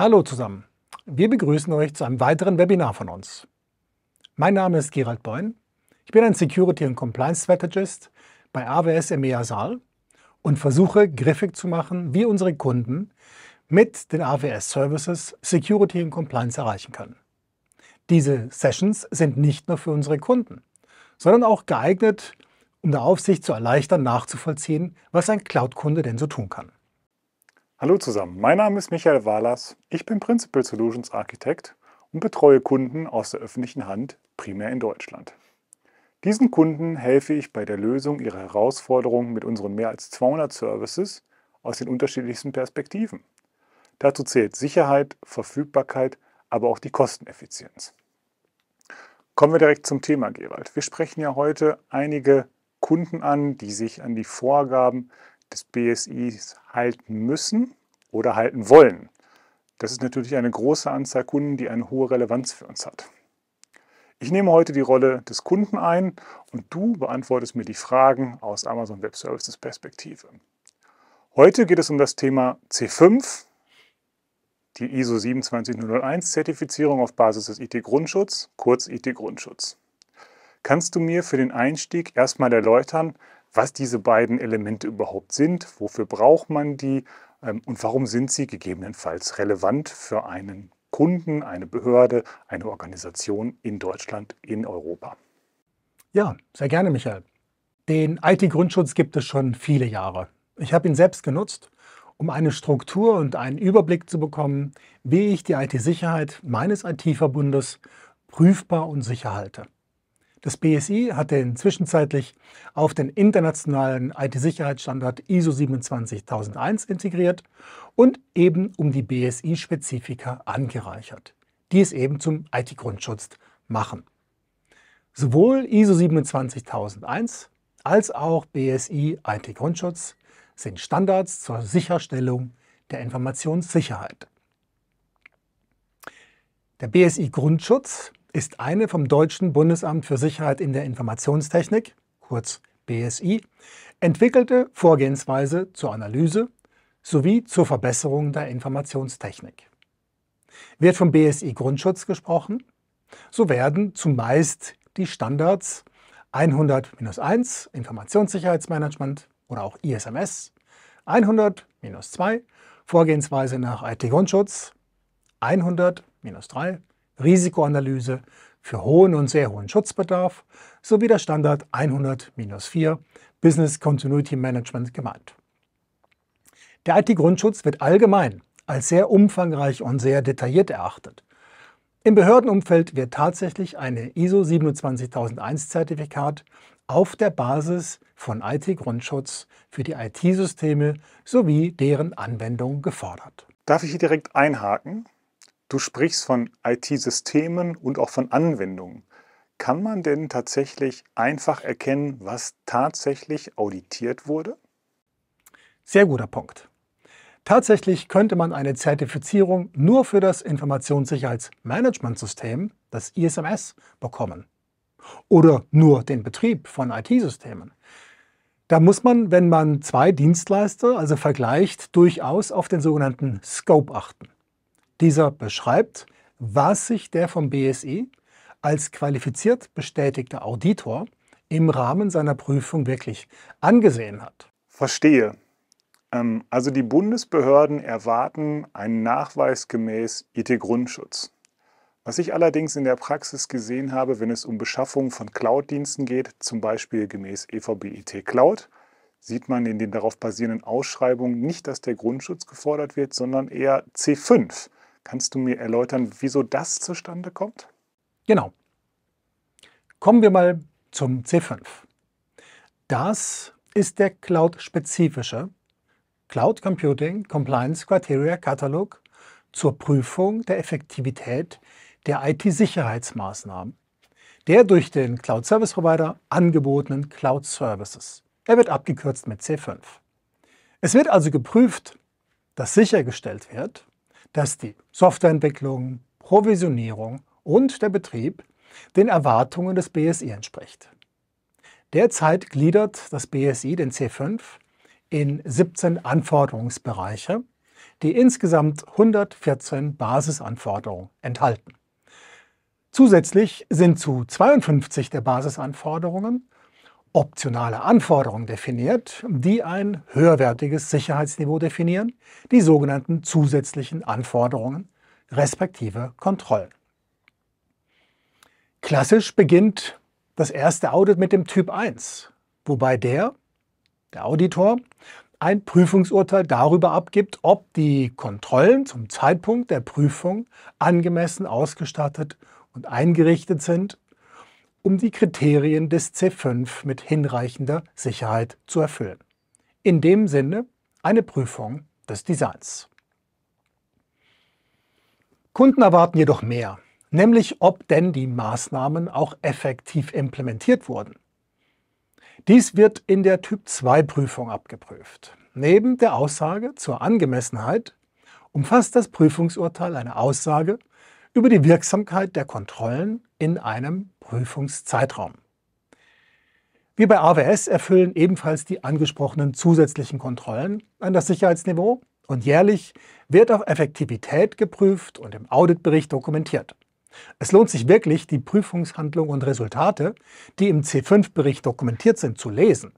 Hallo zusammen. Wir begrüßen euch zu einem weiteren Webinar von uns. Mein Name ist Gerald Beun. Ich bin ein Security- und Compliance-Strategist bei AWS EMEA Saal und versuche griffig zu machen, wie unsere Kunden mit den AWS-Services Security und Compliance erreichen können. Diese Sessions sind nicht nur für unsere Kunden, sondern auch geeignet, um der Aufsicht zu erleichtern, nachzuvollziehen, was ein Cloud-Kunde denn so tun kann. Hallo zusammen, mein Name ist Michael Wahlers, ich bin Principal Solutions Architect und betreue Kunden aus der öffentlichen Hand, primär in Deutschland. Diesen Kunden helfe ich bei der Lösung ihrer Herausforderungen mit unseren mehr als 200 Services aus den unterschiedlichsten Perspektiven. Dazu zählt Sicherheit, Verfügbarkeit, aber auch die Kosteneffizienz. Kommen wir direkt zum Thema, Gerald. Wir sprechen ja heute einige Kunden an, die sich an die Vorgaben des BSIs halten müssen oder halten wollen. Das ist natürlich eine große Anzahl Kunden, die eine hohe Relevanz für uns hat. Ich nehme heute die Rolle des Kunden ein und du beantwortest mir die Fragen aus Amazon Web Services Perspektive. Heute geht es um das Thema C5, die ISO 27001 Zertifizierung auf Basis des IT-Grundschutz, kurz IT-Grundschutz. Kannst du mir für den Einstieg erstmal erläutern, was diese beiden Elemente überhaupt sind, wofür braucht man die ähm, und warum sind sie gegebenenfalls relevant für einen Kunden, eine Behörde, eine Organisation in Deutschland, in Europa. Ja, sehr gerne, Michael. Den IT-Grundschutz gibt es schon viele Jahre. Ich habe ihn selbst genutzt, um eine Struktur und einen Überblick zu bekommen, wie ich die IT-Sicherheit meines IT-Verbundes prüfbar und sicher halte. Das BSI hatte ihn zwischenzeitlich auf den internationalen IT-Sicherheitsstandard ISO 27001 integriert und eben um die BSI-Spezifika angereichert, die es eben zum IT-Grundschutz machen. Sowohl ISO 27001 als auch BSI IT-Grundschutz sind Standards zur Sicherstellung der Informationssicherheit. Der BSI Grundschutz ist eine vom Deutschen Bundesamt für Sicherheit in der Informationstechnik, kurz BSI, entwickelte Vorgehensweise zur Analyse sowie zur Verbesserung der Informationstechnik. Wird vom BSI Grundschutz gesprochen, so werden zumeist die Standards 100-1 Informationssicherheitsmanagement oder auch ISMS, 100-2 Vorgehensweise nach IT-Grundschutz, 100-3 Risikoanalyse für hohen und sehr hohen Schutzbedarf sowie der Standard 100-4 Business Continuity Management gemeint. Der IT-Grundschutz wird allgemein als sehr umfangreich und sehr detailliert erachtet. Im Behördenumfeld wird tatsächlich eine ISO 27001-Zertifikat auf der Basis von IT-Grundschutz für die IT-Systeme sowie deren Anwendung gefordert. Darf ich hier direkt einhaken? Du sprichst von IT-Systemen und auch von Anwendungen. Kann man denn tatsächlich einfach erkennen, was tatsächlich auditiert wurde? Sehr guter Punkt. Tatsächlich könnte man eine Zertifizierung nur für das Informationssicherheitsmanagementsystem, das ISMS, bekommen. Oder nur den Betrieb von IT-Systemen. Da muss man, wenn man zwei Dienstleister also vergleicht, durchaus auf den sogenannten Scope achten. Dieser beschreibt, was sich der vom BSI als qualifiziert bestätigter Auditor im Rahmen seiner Prüfung wirklich angesehen hat. Verstehe. Ähm, also die Bundesbehörden erwarten einen nachweisgemäß IT-Grundschutz. Was ich allerdings in der Praxis gesehen habe, wenn es um Beschaffung von Cloud-Diensten geht, zum Beispiel gemäß EVB IT Cloud, sieht man in den darauf basierenden Ausschreibungen nicht, dass der Grundschutz gefordert wird, sondern eher C5. Kannst du mir erläutern, wieso das zustande kommt? Genau. Kommen wir mal zum C5. Das ist der cloud-spezifische Cloud Computing Compliance Criteria Catalog zur Prüfung der Effektivität der IT-Sicherheitsmaßnahmen, der durch den Cloud Service Provider angebotenen Cloud Services. Er wird abgekürzt mit C5. Es wird also geprüft, dass sichergestellt wird, dass die Softwareentwicklung, Provisionierung und der Betrieb den Erwartungen des BSI entspricht. Derzeit gliedert das BSI den C5 in 17 Anforderungsbereiche, die insgesamt 114 Basisanforderungen enthalten. Zusätzlich sind zu 52 der Basisanforderungen optionale Anforderungen definiert, die ein höherwertiges Sicherheitsniveau definieren, die sogenannten zusätzlichen Anforderungen respektive Kontrollen. Klassisch beginnt das erste Audit mit dem Typ 1, wobei der, der Auditor, ein Prüfungsurteil darüber abgibt, ob die Kontrollen zum Zeitpunkt der Prüfung angemessen ausgestattet und eingerichtet sind um die Kriterien des C5 mit hinreichender Sicherheit zu erfüllen. In dem Sinne eine Prüfung des Designs. Kunden erwarten jedoch mehr, nämlich ob denn die Maßnahmen auch effektiv implementiert wurden. Dies wird in der Typ-2-Prüfung abgeprüft. Neben der Aussage zur Angemessenheit umfasst das Prüfungsurteil eine Aussage über die Wirksamkeit der Kontrollen in einem Prüfungszeitraum. Wir bei AWS erfüllen ebenfalls die angesprochenen zusätzlichen Kontrollen an das Sicherheitsniveau und jährlich wird auch Effektivität geprüft und im Auditbericht dokumentiert. Es lohnt sich wirklich, die Prüfungshandlung und Resultate, die im C5-Bericht dokumentiert sind, zu lesen.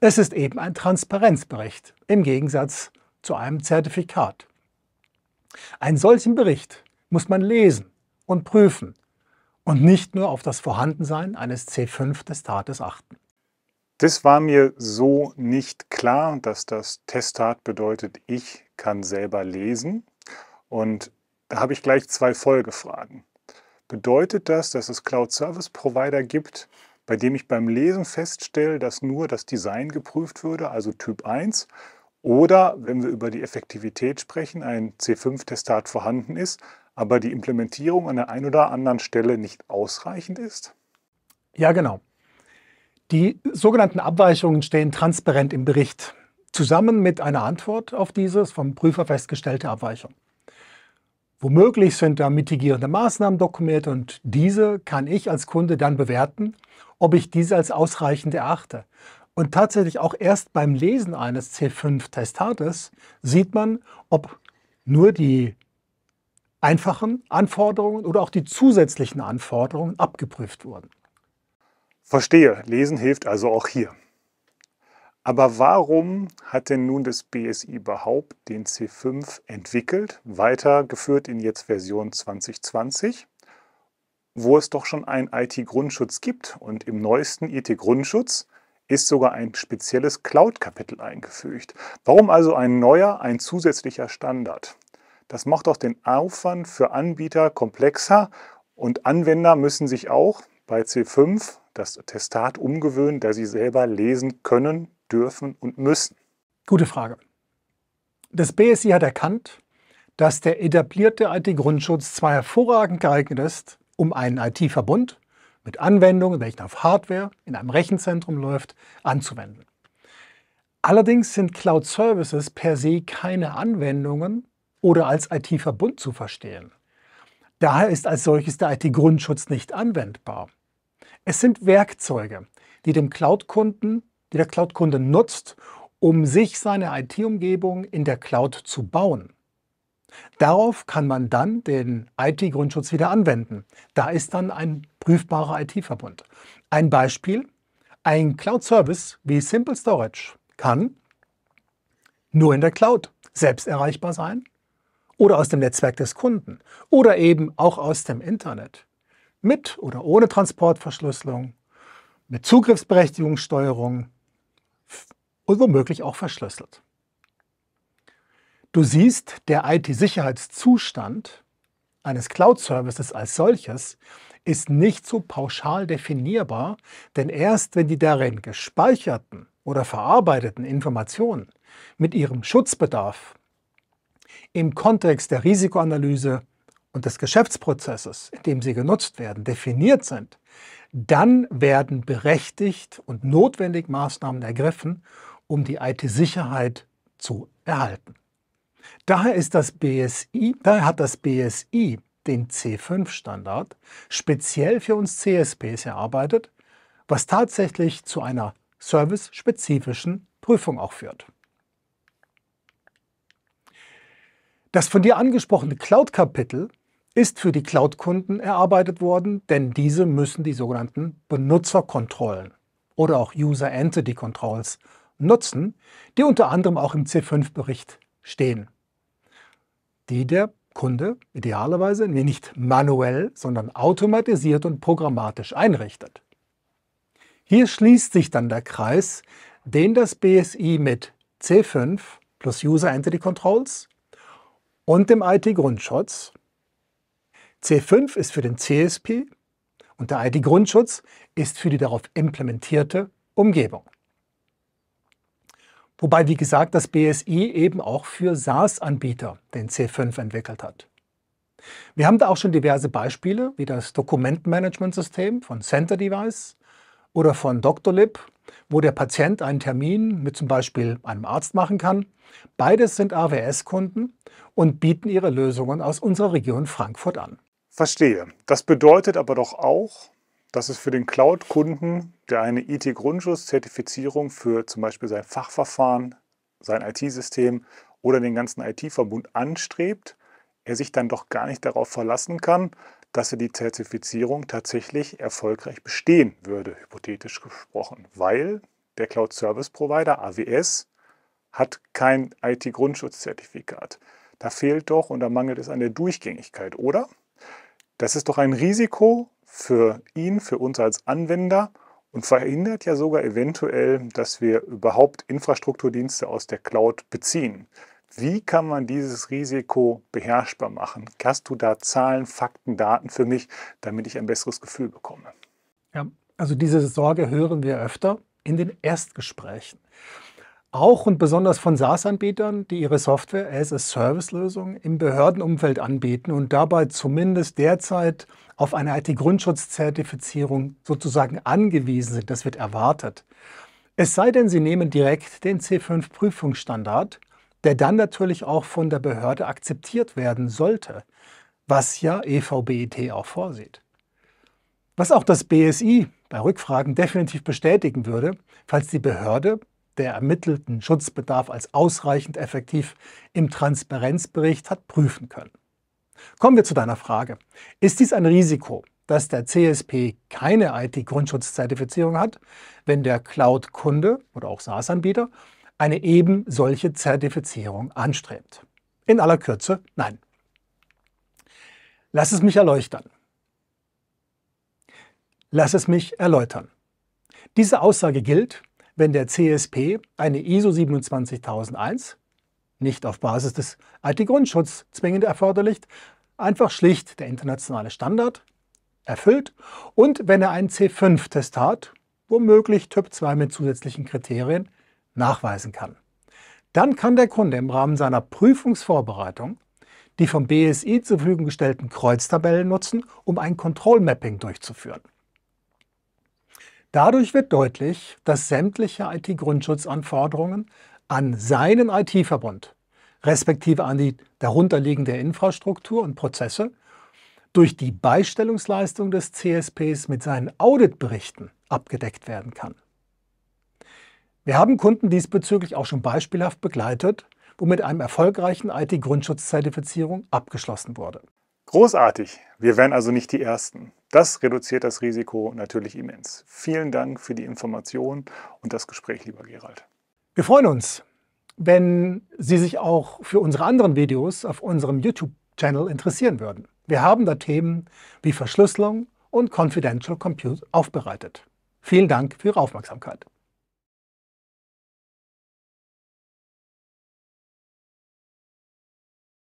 Es ist eben ein Transparenzbericht im Gegensatz zu einem Zertifikat. Einen solchen Bericht muss man lesen und prüfen und nicht nur auf das Vorhandensein eines C5 des Tates achten. Das war mir so nicht klar, dass das Testat bedeutet, ich kann selber lesen. Und da habe ich gleich zwei Folgefragen. Bedeutet das, dass es Cloud Service Provider gibt, bei dem ich beim Lesen feststelle, dass nur das Design geprüft würde, also Typ 1, oder wenn wir über die Effektivität sprechen, ein C5-Testat vorhanden ist, aber die Implementierung an der einen oder anderen Stelle nicht ausreichend ist? Ja, genau. Die sogenannten Abweichungen stehen transparent im Bericht, zusammen mit einer Antwort auf dieses vom Prüfer festgestellte Abweichung. Womöglich sind da mitigierende Maßnahmen dokumentiert und diese kann ich als Kunde dann bewerten, ob ich diese als ausreichend erachte. Und tatsächlich auch erst beim Lesen eines C5-Testates sieht man, ob nur die einfachen Anforderungen oder auch die zusätzlichen Anforderungen abgeprüft wurden. Verstehe, lesen hilft also auch hier. Aber warum hat denn nun das BSI überhaupt den C5 entwickelt, weitergeführt in jetzt Version 2020, wo es doch schon einen IT-Grundschutz gibt und im neuesten IT-Grundschutz ist sogar ein spezielles Cloud-Kapitel eingefügt. Warum also ein neuer, ein zusätzlicher Standard? Das macht auch den Aufwand für Anbieter komplexer und Anwender müssen sich auch bei C5 das Testat umgewöhnen, da sie selber lesen können, dürfen und müssen. Gute Frage. Das BSI hat erkannt, dass der etablierte IT-Grundschutz zwar hervorragend geeignet ist, um einen IT-Verbund mit Anwendungen, welchen auf Hardware in einem Rechenzentrum läuft, anzuwenden. Allerdings sind Cloud Services per se keine Anwendungen, oder als IT-Verbund zu verstehen. Daher ist als solches der IT-Grundschutz nicht anwendbar. Es sind Werkzeuge, die dem Cloud-Kunden, die der Cloud-Kunde nutzt, um sich seine IT-Umgebung in der Cloud zu bauen. Darauf kann man dann den IT-Grundschutz wieder anwenden. Da ist dann ein prüfbarer IT-Verbund. Ein Beispiel, ein Cloud-Service wie Simple Storage kann nur in der Cloud selbst erreichbar sein oder aus dem Netzwerk des Kunden oder eben auch aus dem Internet. Mit oder ohne Transportverschlüsselung, mit Zugriffsberechtigungssteuerung und womöglich auch verschlüsselt. Du siehst, der IT-Sicherheitszustand eines Cloud-Services als solches ist nicht so pauschal definierbar, denn erst wenn die darin gespeicherten oder verarbeiteten Informationen mit ihrem Schutzbedarf im Kontext der Risikoanalyse und des Geschäftsprozesses, in dem sie genutzt werden, definiert sind, dann werden berechtigt und notwendig Maßnahmen ergriffen, um die IT-Sicherheit zu erhalten. Daher, ist das BSI, daher hat das BSI den C5-Standard speziell für uns CSPs erarbeitet, was tatsächlich zu einer servicespezifischen Prüfung auch führt. Das von dir angesprochene Cloud-Kapitel ist für die Cloud-Kunden erarbeitet worden, denn diese müssen die sogenannten Benutzerkontrollen oder auch User Entity Controls nutzen, die unter anderem auch im C5-Bericht stehen, die der Kunde idealerweise nicht manuell, sondern automatisiert und programmatisch einrichtet. Hier schließt sich dann der Kreis, den das BSI mit C5 plus User Entity Controls und dem IT-Grundschutz. C5 ist für den CSP und der IT-Grundschutz ist für die darauf implementierte Umgebung. Wobei, wie gesagt, das BSI eben auch für SaaS-Anbieter den C5 entwickelt hat. Wir haben da auch schon diverse Beispiele, wie das Dokumentmanagementsystem von Center Device oder von Doctolib, wo der Patient einen Termin mit zum Beispiel einem Arzt machen kann. Beides sind AWS-Kunden und bieten ihre Lösungen aus unserer Region Frankfurt an. Verstehe. Das bedeutet aber doch auch, dass es für den Cloud-Kunden, der eine IT-Grundschutz-Zertifizierung für zum Beispiel sein Fachverfahren, sein IT-System oder den ganzen IT-Verbund anstrebt, er sich dann doch gar nicht darauf verlassen kann, dass er die Zertifizierung tatsächlich erfolgreich bestehen würde, hypothetisch gesprochen, weil der Cloud Service Provider AWS hat kein IT-Grundschutzzertifikat. Da fehlt doch und da mangelt es an der Durchgängigkeit, oder? Das ist doch ein Risiko für ihn, für uns als Anwender und verhindert ja sogar eventuell, dass wir überhaupt Infrastrukturdienste aus der Cloud beziehen. Wie kann man dieses Risiko beherrschbar machen? Hast du da Zahlen, Fakten, Daten für mich, damit ich ein besseres Gefühl bekomme? Ja, also diese Sorge hören wir öfter in den Erstgesprächen. Auch und besonders von SaaS-Anbietern, die ihre Software as a Service-Lösung im Behördenumfeld anbieten und dabei zumindest derzeit auf eine IT-Grundschutzzertifizierung sozusagen angewiesen sind. Das wird erwartet. Es sei denn, sie nehmen direkt den C5-Prüfungsstandard der dann natürlich auch von der Behörde akzeptiert werden sollte, was ja EVBIT e auch vorsieht. Was auch das BSI bei Rückfragen definitiv bestätigen würde, falls die Behörde der ermittelten Schutzbedarf als ausreichend effektiv im Transparenzbericht hat prüfen können. Kommen wir zu deiner Frage. Ist dies ein Risiko, dass der CSP keine IT-Grundschutzzertifizierung hat, wenn der Cloud-Kunde oder auch SaaS-Anbieter eine eben solche Zertifizierung anstrebt. In aller Kürze, nein. Lass es mich erleuchtern. Lass es mich erläutern. Diese Aussage gilt, wenn der CSP eine ISO 27001, nicht auf Basis des it grundschutz zwingend erforderlich, einfach schlicht der internationale Standard, erfüllt und wenn er ein C5-Testat, womöglich Typ 2 mit zusätzlichen Kriterien, nachweisen kann. Dann kann der Kunde im Rahmen seiner Prüfungsvorbereitung die vom BSI zur Verfügung gestellten Kreuztabellen nutzen, um ein Kontrollmapping durchzuführen. Dadurch wird deutlich, dass sämtliche IT-Grundschutzanforderungen an seinen IT-Verbund, respektive an die darunterliegende Infrastruktur und Prozesse, durch die Beistellungsleistung des CSPs mit seinen Auditberichten abgedeckt werden kann. Wir haben Kunden diesbezüglich auch schon beispielhaft begleitet, wo mit einem erfolgreichen IT-Grundschutzzertifizierung abgeschlossen wurde. Großartig! Wir wären also nicht die Ersten. Das reduziert das Risiko natürlich immens. Vielen Dank für die Information und das Gespräch, lieber Gerald. Wir freuen uns, wenn Sie sich auch für unsere anderen Videos auf unserem YouTube-Channel interessieren würden. Wir haben da Themen wie Verschlüsselung und Confidential Compute aufbereitet. Vielen Dank für Ihre Aufmerksamkeit.